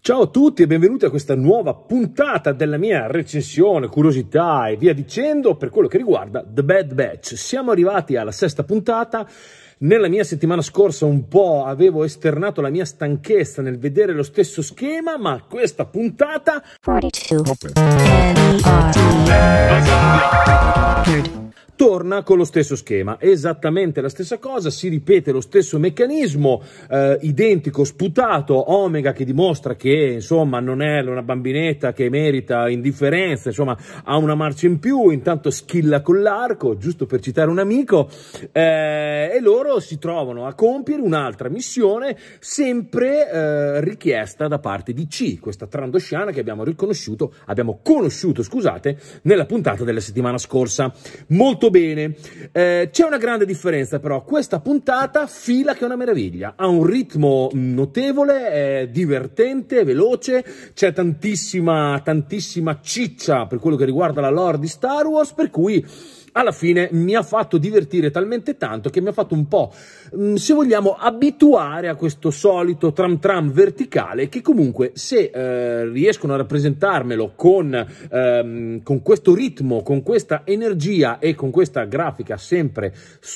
Ciao a tutti e benvenuti a questa nuova puntata della mia recensione, curiosità e via dicendo per quello che riguarda The Bad Batch. Siamo arrivati alla sesta puntata. Nella mia settimana scorsa un po' avevo esternato la mia stanchezza nel vedere lo stesso schema, ma questa puntata 42 torna con lo stesso schema, esattamente la stessa cosa, si ripete lo stesso meccanismo eh, identico, sputato, Omega che dimostra che insomma non è una bambinetta che merita indifferenza, insomma ha una marcia in più, intanto schilla con l'arco, giusto per citare un amico, eh, e loro si trovano a compiere un'altra missione sempre eh, richiesta da parte di C, questa Trandosciana che abbiamo riconosciuto, abbiamo conosciuto, scusate, nella puntata della settimana scorsa. Molto molto bene. Eh, c'è una grande differenza però, questa puntata fila che è una meraviglia, ha un ritmo notevole, è divertente, veloce, c'è tantissima, tantissima ciccia per quello che riguarda la lore di Star Wars, per cui alla fine mi ha fatto divertire talmente tanto che mi ha fatto un po', mm, se vogliamo, abituare a questo solito tram tram verticale che comunque se eh, riescono a rappresentarmelo con, ehm, con questo ritmo, con questa energia e con questa grafica sempre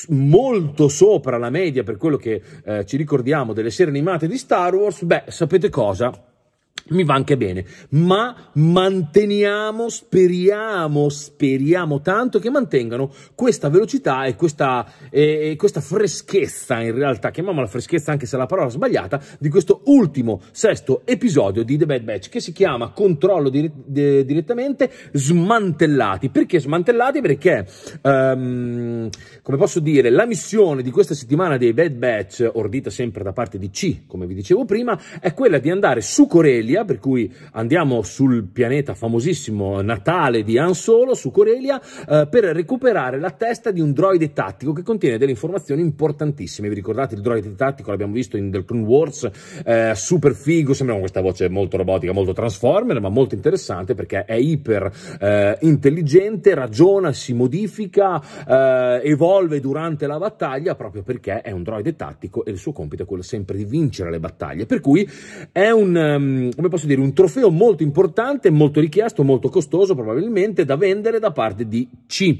molto sopra la media per quello che eh, ci ricordiamo delle serie animate di Star Wars, beh, sapete cosa? mi va anche bene, ma manteniamo, speriamo, speriamo tanto che mantengano questa velocità e questa, eh, questa, freschezza in realtà, chiamiamola freschezza anche se è la parola sbagliata, di questo ultimo sesto episodio di The Bad Batch che si chiama Controllo di, di, direttamente smantellati. Perché smantellati? Perché, um, come posso dire, la missione di questa settimana dei Bad Batch, ordita sempre da parte di C, come vi dicevo prima, è quella di andare su Corea Corelia, per cui andiamo sul pianeta famosissimo Natale di Han Solo, su Corelia, eh, per recuperare la testa di un droide tattico che contiene delle informazioni importantissime. Vi ricordate il droide tattico? L'abbiamo visto in The Clone Wars, eh, super figo, sembra con questa voce molto robotica, molto transformer, ma molto interessante perché è iper eh, intelligente, ragiona, si modifica, eh, evolve durante la battaglia proprio perché è un droide tattico e il suo compito è quello sempre di vincere le battaglie. Per cui è un... Um, Ehm, come posso dire, un trofeo molto importante, molto richiesto, molto costoso probabilmente da vendere da parte di C.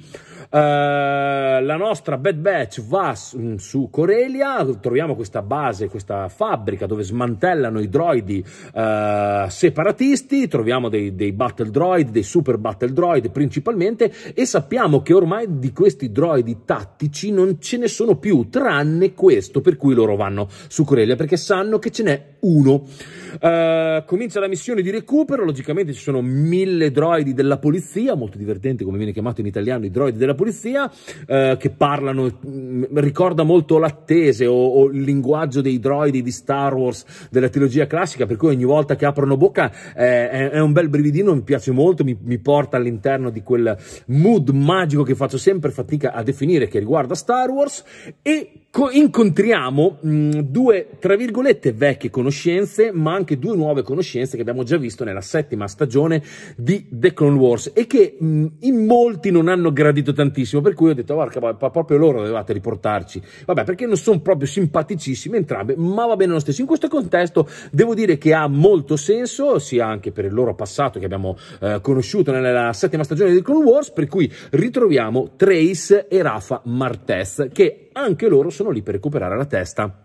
Eh, la nostra Bad Batch va su, mm, su Corelia, troviamo questa base, questa fabbrica dove smantellano i droidi eh, separatisti, troviamo dei, dei battle droid, dei super battle droid principalmente e sappiamo che ormai di questi droidi tattici non ce ne sono più, tranne questo per cui loro vanno su Corelia perché sanno che ce n'è uno. Uh, comincia la missione di recupero, logicamente ci sono mille droidi della polizia, molto divertente come viene chiamato in italiano i droidi della polizia polizia, eh, che parlano, mm, ricorda molto l'attese o, o, il linguaggio dei droidi di Star Wars, della trilogia classica, per cui ogni volta che aprono bocca eh, è, è, un bel brividino, mi piace molto, mi, mi porta all'interno di quel mood magico che faccio sempre fatica a definire che riguarda Star Wars e incontriamo mh, mm, due, tra virgolette, vecchie conoscenze, ma anche due nuove conoscenze che abbiamo già visto nella settima stagione di The Clone Wars e che mh, mm, in molti non hanno gradito tantissimo tantissimo, per cui ho detto, guarda, oh, ma proprio loro dovevate riportarci. Vabbè, perché non sono proprio simpaticissime entrambe, ma va bene lo stesso. In questo contesto devo dire che ha molto senso, sia anche per il loro passato che abbiamo eh, conosciuto nella settima stagione di Clone Wars, per cui ritroviamo Trace e Rafa Martez, che anche loro sono lì per recuperare la testa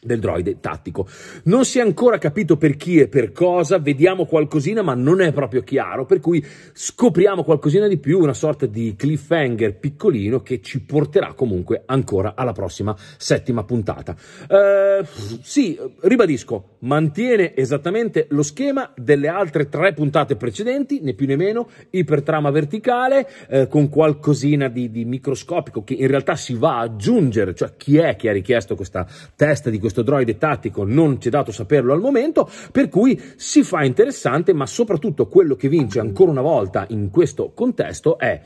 del droide tattico. Non si è ancora capito per chi e per cosa, vediamo qualcosina ma non è proprio chiaro, per cui scopriamo qualcosina di più, una sorta di cliffhanger piccolino che ci porterà comunque ancora alla prossima settima puntata. Eh, sì, ribadisco, mantiene esattamente lo schema delle altre tre puntate precedenti, né più né meno, ipertrama verticale, eh, con qualcosina di, di microscopico che in realtà si va a aggiungere, cioè chi è che ha richiesto questa testa di questo questo droide tattico non ci è dato saperlo al momento, per cui si fa interessante, ma soprattutto quello che vince ancora una volta in questo contesto è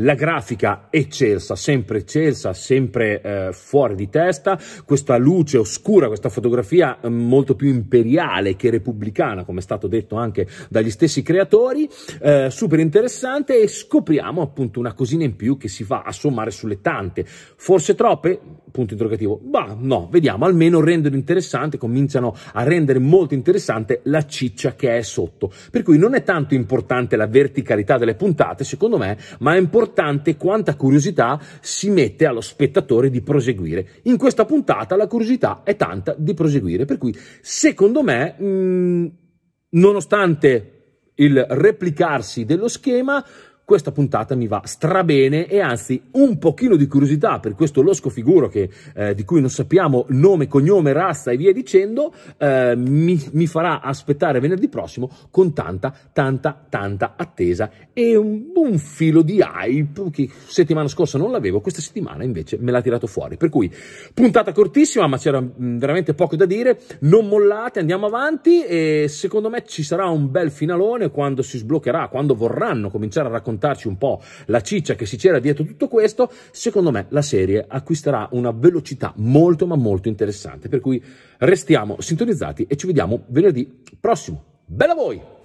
la grafica eccelsa, sempre eccelsa, sempre eh, fuori di testa, questa luce oscura, questa fotografia eh, molto più imperiale che repubblicana, come è stato detto anche dagli stessi creatori, eh, super interessante e scopriamo appunto una cosina in più che si va a sommare sulle tante, forse troppe? Punto interrogativo. Bah, no, vediamo, almeno rendono interessante, cominciano a rendere molto interessante la ciccia che è sotto. Per cui non è tanto importante la verticalità delle puntate, secondo me, ma è importante importante quanta curiosità si mette allo spettatore di proseguire. In questa puntata la curiosità è tanta di proseguire, per cui secondo me, mh, mm, nonostante il replicarsi dello schema, questa puntata mi va strabene e anzi un pochino di curiosità per questo losco figuro che, eh, di cui non sappiamo nome, cognome, razza e via dicendo, eh, mi, mi, farà aspettare venerdì prossimo con tanta, tanta, tanta attesa e un, un filo di hype che settimana scorsa non l'avevo, questa settimana invece me l'ha tirato fuori. Per cui puntata cortissima, ma c'era mm, veramente poco da dire, non mollate, andiamo avanti e secondo me ci sarà un bel finalone quando si sbloccherà, quando vorranno cominciare a raccontare raccontarci un po' la ciccia che si c'era dietro tutto questo, secondo me la serie acquisterà una velocità molto ma molto interessante. Per cui restiamo sintonizzati e ci vediamo venerdì prossimo. Bella voi!